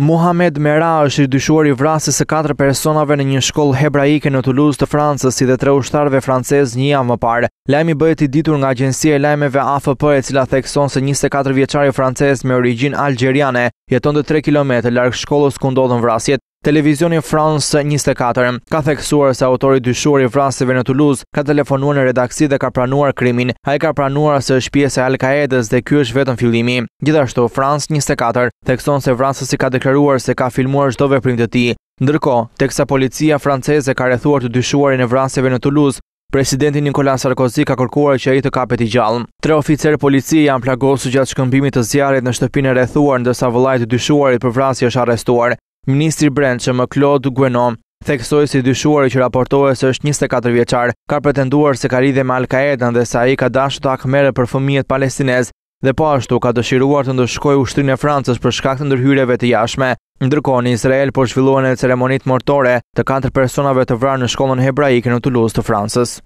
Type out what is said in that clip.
Mohamed Mera është i dyshuar i vrasjes së katër personave në një shkollë hebraike në Toulouse të Fransës si dhe tre ushtarëve francezë një javë më parë. Lajmi bëhet i ditur nga agjencia e lajmeve AFP, e cila thekson se 24 vjeçari francez me origin Algeriane jeton dhe 3 kilometra larg shkollës ku vrasjet. Televizioni France 24 ka theksuar se autori dyshuar i vrasjeve në Toulouse ka telefonuar në redaksi dhe ka pranuar krimin. Ai ka pranuar se është pjesë e Al-Qaedës dhe ky është vetëm fillimi. Gjithashtu France 24 thekson se vrasësi ka deklaruar se ka filmuar çdo veprim të tij. Ndërkohë, teksa policia franceze ka rrethuar të dyshuarin e vrasjeve në Toulouse, Presidenti Nicolas Sarkozy ka kërkuar që ai të kapet i gjallë. Tre oficerë policie janë plagosur gjatë shkëmbimit të zjarrit në shtëpinë e rrethuar, ndërsa vëllai të dyshuarit për vrasje është arrestuar. Ministri Brent që më Claude Guenon theksoj si dyshuari që raportohet së është 24 vjeqar, ka pretenduar se ka ridhe me Al-Qaedan dhe sa i ka dashë të akmerë për fëmijet palestinez dhe po ashtu ka dëshiruar të ndëshkoj ushtrinë e Francës për shkak të ndërhyreve të jashme. Ndërkoni, Israel po zhvillohen e ceremonit mortore të 4 personave të vrarë në shkollën hebraike në Toulouse të Francës.